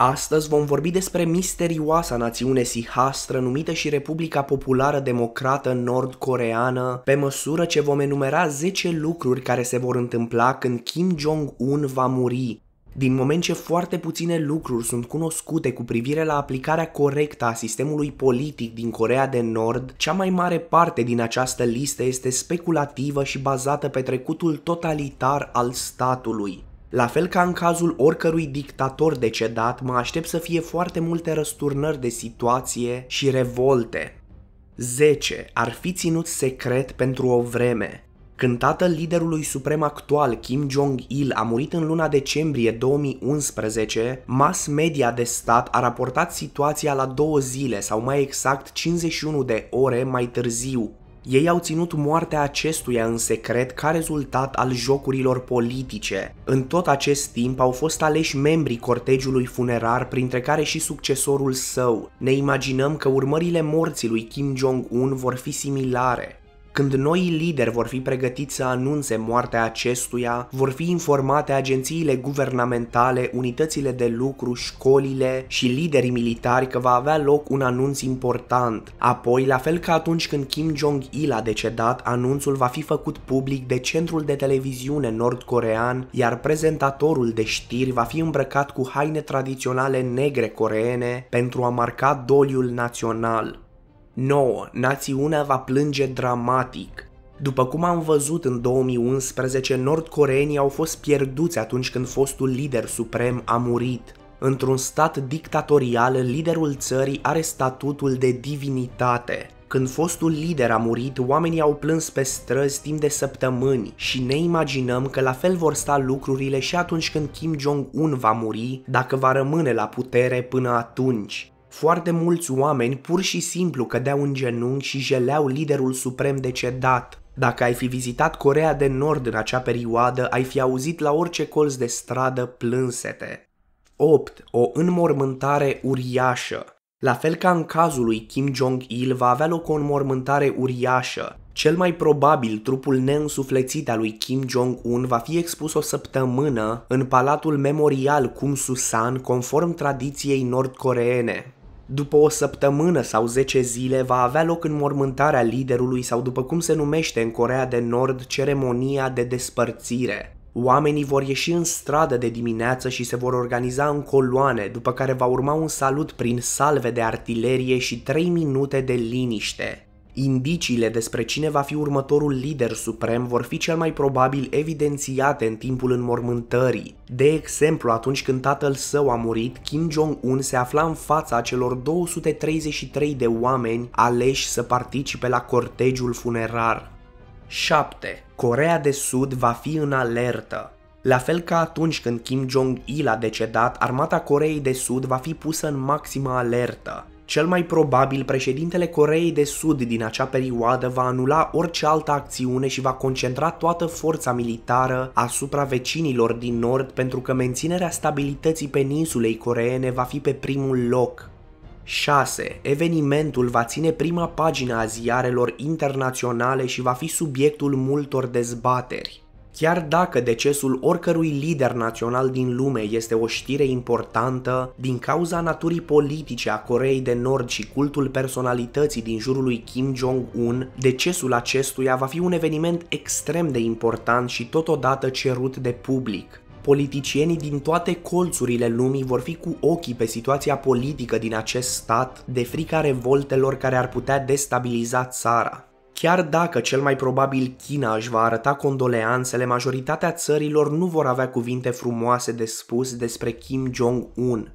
Astăzi vom vorbi despre misterioasa națiune sihastră numită și Republica Populară Democrată Nord-Coreană, pe măsură ce vom enumera 10 lucruri care se vor întâmpla când Kim Jong-un va muri. Din moment ce foarte puține lucruri sunt cunoscute cu privire la aplicarea corectă a sistemului politic din Corea de Nord, cea mai mare parte din această listă este speculativă și bazată pe trecutul totalitar al statului. La fel ca în cazul oricărui dictator decedat, mă aștept să fie foarte multe răsturnări de situație și revolte. 10. Ar fi ținut secret pentru o vreme. Când tatăl liderului suprem actual, Kim Jong-il, a murit în luna decembrie 2011, mass media de stat a raportat situația la două zile sau mai exact 51 de ore mai târziu, ei au ținut moartea acestuia în secret ca rezultat al jocurilor politice. În tot acest timp au fost aleși membrii cortegiului funerar, printre care și succesorul său. Ne imaginăm că urmările morții lui Kim Jong-un vor fi similare. Când noi lideri vor fi pregătiți să anunțe moartea acestuia, vor fi informate agențiile guvernamentale, unitățile de lucru, școlile și liderii militari că va avea loc un anunț important. Apoi, la fel ca atunci când Kim Jong-il a decedat, anunțul va fi făcut public de centrul de televiziune nord-corean, iar prezentatorul de știri va fi îmbrăcat cu haine tradiționale negre coreene pentru a marca doliul național. 9. Națiunea va plânge dramatic. După cum am văzut în 2011, nordcoreenii au fost pierduți atunci când fostul lider suprem a murit. Într-un stat dictatorial, liderul țării are statutul de divinitate. Când fostul lider a murit, oamenii au plâns pe străzi timp de săptămâni și ne imaginăm că la fel vor sta lucrurile și atunci când Kim Jong-un va muri, dacă va rămâne la putere până atunci. Foarte mulți oameni pur și simplu cădeau în genunchi și jeleau liderul suprem decedat. Dacă ai fi vizitat Corea de Nord în acea perioadă, ai fi auzit la orice colț de stradă plânsete. 8. O înmormântare uriașă. La fel ca în cazul lui Kim Jong-il, va avea loc o înmormântare uriașă. Cel mai probabil, trupul neînsuflețit al lui Kim Jong-un va fi expus o săptămână în Palatul Memorial Kum Susan, conform tradiției nordcoreene. După o săptămână sau 10 zile va avea loc înmormântarea liderului sau după cum se numește în Corea de Nord ceremonia de despărțire. Oamenii vor ieși în stradă de dimineață și se vor organiza în coloane, după care va urma un salut prin salve de artilerie și 3 minute de liniște. Indiciile despre cine va fi următorul lider suprem vor fi cel mai probabil evidențiate în timpul înmormântării. De exemplu, atunci când tatăl său a murit, Kim Jong-un se afla în fața celor 233 de oameni aleși să participe la cortegiul funerar. 7. Corea de Sud va fi în alertă. La fel ca atunci când Kim Jong-il a decedat, armata Coreei de Sud va fi pusă în maximă alertă. Cel mai probabil, președintele Coreei de Sud din acea perioadă va anula orice altă acțiune și va concentra toată forța militară asupra vecinilor din nord pentru că menținerea stabilității peninsulei coreene va fi pe primul loc. 6. Evenimentul va ține prima pagină a ziarelor internaționale și va fi subiectul multor dezbateri. Chiar dacă decesul oricărui lider național din lume este o știre importantă, din cauza naturii politice a Coreei de Nord și cultul personalității din jurul lui Kim Jong-un, decesul acestuia va fi un eveniment extrem de important și totodată cerut de public. Politicienii din toate colțurile lumii vor fi cu ochii pe situația politică din acest stat, de frica revoltelor care ar putea destabiliza țara. Chiar dacă cel mai probabil China își va arăta condoleanțele, majoritatea țărilor nu vor avea cuvinte frumoase de spus despre Kim Jong-un.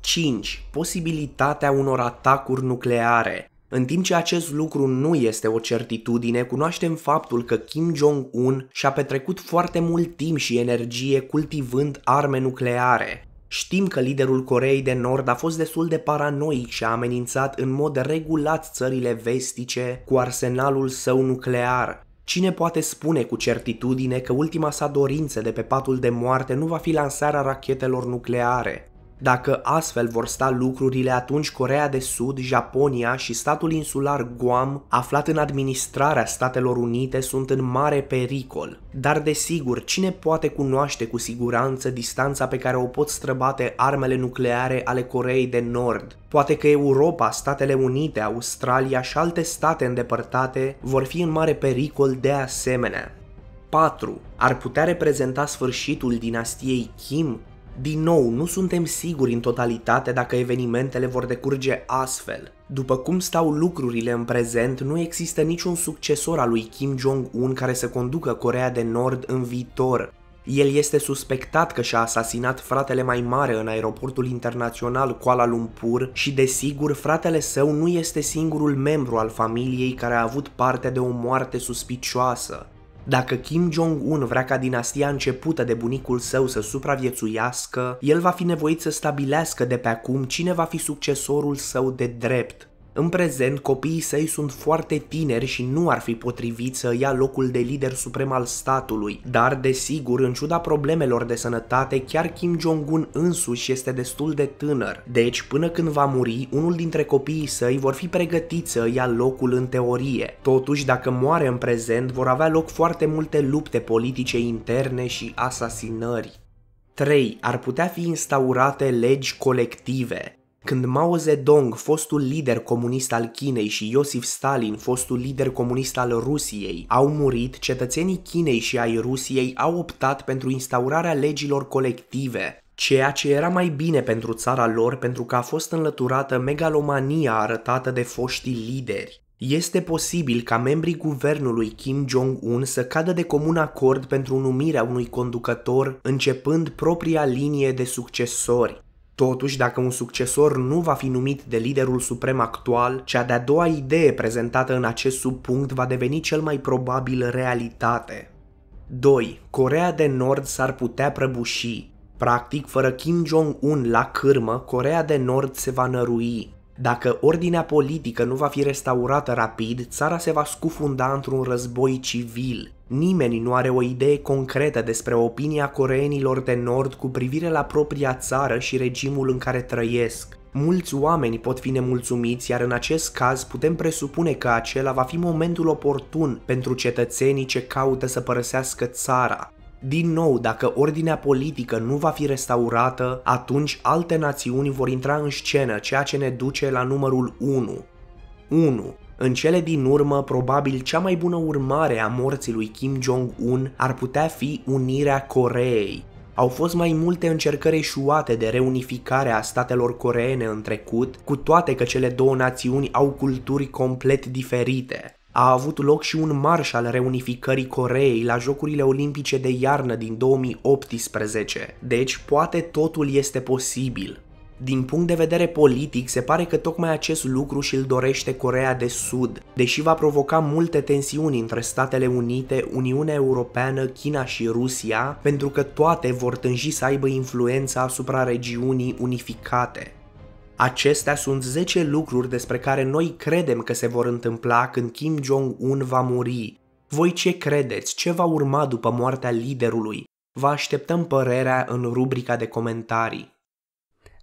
5. Posibilitatea unor atacuri nucleare. În timp ce acest lucru nu este o certitudine, cunoaștem faptul că Kim Jong-un și-a petrecut foarte mult timp și energie cultivând arme nucleare. Știm că liderul Coreei de Nord a fost destul de paranoic și a amenințat în mod regulat țările vestice cu arsenalul său nuclear. Cine poate spune cu certitudine că ultima sa dorință de pe patul de moarte nu va fi lansarea rachetelor nucleare? Dacă astfel vor sta lucrurile, atunci Corea de Sud, Japonia și statul insular Guam, aflat în administrarea Statelor Unite, sunt în mare pericol. Dar desigur, cine poate cunoaște cu siguranță distanța pe care o pot străbate armele nucleare ale Coreei de Nord? Poate că Europa, Statele Unite, Australia și alte state îndepărtate vor fi în mare pericol de asemenea. 4. Ar putea reprezenta sfârșitul dinastiei Kim? Din nou, nu suntem siguri în totalitate dacă evenimentele vor decurge astfel. După cum stau lucrurile în prezent, nu există niciun succesor al lui Kim Jong-un care să conducă Corea de Nord în viitor. El este suspectat că și-a asasinat fratele mai mare în aeroportul internațional Kuala Lumpur și desigur fratele său nu este singurul membru al familiei care a avut parte de o moarte suspicioasă. Dacă Kim Jong-un vrea ca dinastia începută de bunicul său să supraviețuiască, el va fi nevoit să stabilească de pe acum cine va fi succesorul său de drept, în prezent, copiii săi sunt foarte tineri și nu ar fi potrivit să ia locul de lider suprem al statului, dar desigur, în ciuda problemelor de sănătate, chiar Kim Jong-un însuși este destul de tânăr. Deci, până când va muri, unul dintre copiii săi vor fi pregătiți să ia locul în teorie. Totuși, dacă moare în prezent, vor avea loc foarte multe lupte politice interne și asasinări. 3. Ar putea fi instaurate legi colective. Când Mao Zedong, fostul lider comunist al Chinei și Iosif Stalin, fostul lider comunist al Rusiei, au murit, cetățenii Chinei și ai Rusiei au optat pentru instaurarea legilor colective, ceea ce era mai bine pentru țara lor pentru că a fost înlăturată megalomania arătată de foștii lideri. Este posibil ca membrii guvernului Kim Jong-un să cadă de comun acord pentru numirea unui conducător, începând propria linie de succesori. Totuși, dacă un succesor nu va fi numit de liderul suprem actual, cea de-a doua idee prezentată în acest subpunct va deveni cel mai probabil realitate. 2. Corea de Nord s-ar putea prăbuși. Practic, fără Kim Jong-un la cârmă, Corea de Nord se va nărui. Dacă ordinea politică nu va fi restaurată rapid, țara se va scufunda într-un război civil, Nimeni nu are o idee concretă despre opinia coreenilor de nord cu privire la propria țară și regimul în care trăiesc. Mulți oameni pot fi nemulțumiți, iar în acest caz putem presupune că acela va fi momentul oportun pentru cetățenii ce caută să părăsească țara. Din nou, dacă ordinea politică nu va fi restaurată, atunci alte națiuni vor intra în scenă, ceea ce ne duce la numărul 1. 1. În cele din urmă, probabil cea mai bună urmare a morții lui Kim Jong-un ar putea fi unirea Coreei. Au fost mai multe încercări eșuate de reunificare a statelor coreene în trecut, cu toate că cele două națiuni au culturi complet diferite. A avut loc și un marș al reunificării Coreei la Jocurile Olimpice de iarnă din 2018, deci poate totul este posibil. Din punct de vedere politic, se pare că tocmai acest lucru și-l dorește Corea de Sud, deși va provoca multe tensiuni între Statele Unite, Uniunea Europeană, China și Rusia, pentru că toate vor tânji să aibă influența asupra regiunii unificate. Acestea sunt 10 lucruri despre care noi credem că se vor întâmpla când Kim Jong-un va muri. Voi ce credeți? Ce va urma după moartea liderului? Vă așteptăm părerea în rubrica de comentarii.